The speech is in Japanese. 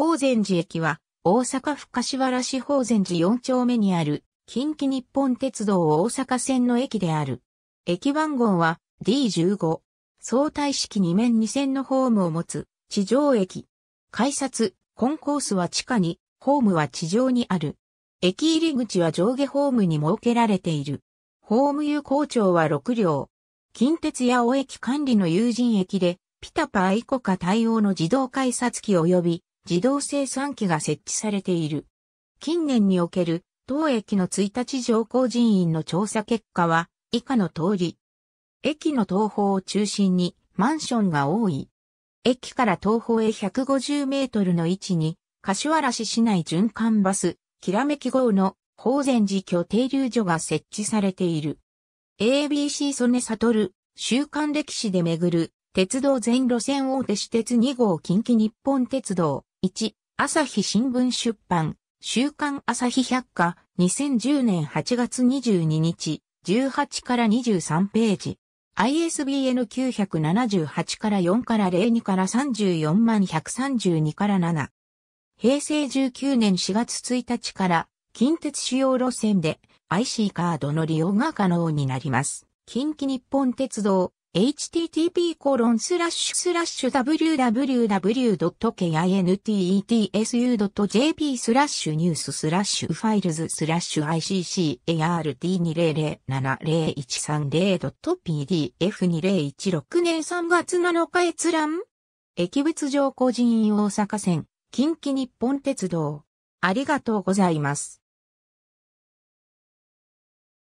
法善寺駅は、大阪府柏原市法善寺4丁目にある、近畿日本鉄道大阪線の駅である。駅番号は D15。相対式2面2線のホームを持つ、地上駅。改札、コンコースは地下に、ホームは地上にある。駅入り口は上下ホームに設けられている。ホーム有効長は6両。近鉄八尾駅管理の有人駅で、ピタパーイコカ対応の自動改札機及び自動生産機が設置されている。近年における当駅の1日乗降人員の調査結果は以下の通り。駅の東方を中心にマンションが多い。駅から東方へ150メートルの位置に、柏原市市内循環バス、きらめき号の法善寺居停留所が設置されている。ABC 曽根悟、週刊歴史で巡る、鉄道全路線大手私鉄2号近畿日本鉄道。1、朝日新聞出版、週刊朝日百科、2010年8月22日、18から23ページ。ISBN 978から4から02から34万132から7。平成19年4月1日から近鉄主要路線で IC カードの利用が可能になります。近畿日本鉄道 http://www.kintsu.jp e t スラッシュニューススラッシュファイルズスラッシュ ICCART200700130.pdf2016 年3月7日閲覧駅別上個人大阪線近畿日本鉄道ありがとうございます。